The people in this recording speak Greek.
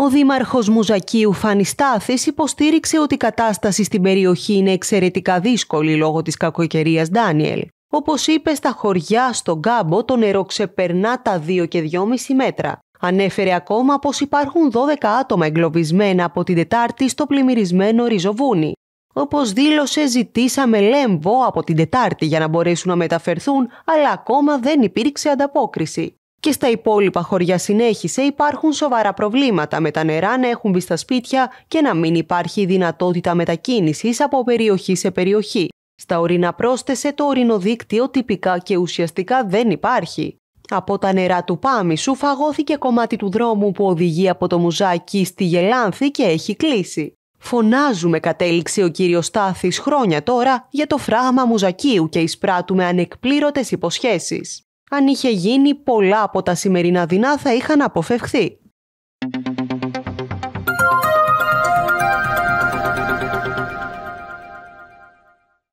Ο Δήμαρχος Μουζακίου Φανιστάθης υποστήριξε ότι η κατάσταση στην περιοχή είναι εξαιρετικά δύσκολη λόγω της κακοκαιρίας Ντάνιελ. Όπως είπε, στα χωριά στον κάμπο το νερό ξεπερνά τα 2 και 2,5 μέτρα. Ανέφερε ακόμα πως υπάρχουν 12 άτομα εγκλωβισμένα από την Τετάρτη στο πλημμυρισμένο ριζοβούνι. Όπως δήλωσε, ζητήσαμε λέμβο από την Τετάρτη για να μπορέσουν να μεταφερθούν, αλλά ακόμα δεν υπήρξε ανταπόκριση. Και στα υπόλοιπα χωριά συνέχισε υπάρχουν σοβαρά προβλήματα με τα νερά να έχουν μπει στα σπίτια και να μην υπάρχει δυνατότητα μετακίνησης από περιοχή σε περιοχή. Στα ορεινά πρόσθεσε το ορεινό δίκτυο τυπικά και ουσιαστικά δεν υπάρχει. Από τα νερά του Πάμισου φαγώθηκε κομμάτι του δρόμου που οδηγεί από το Μουζάκι στη Γελάνθη και έχει κλείσει. Φωνάζουμε, κατέληξε ο κύριος Στάθης χρόνια τώρα για το φράγμα Μουζακίου και εισπράττουμε ανεκπλήρωτες υποσχέσεις αν είχε γίνει πολλά από τα σημερινά δεινά θα είχαν αποφευχθεί.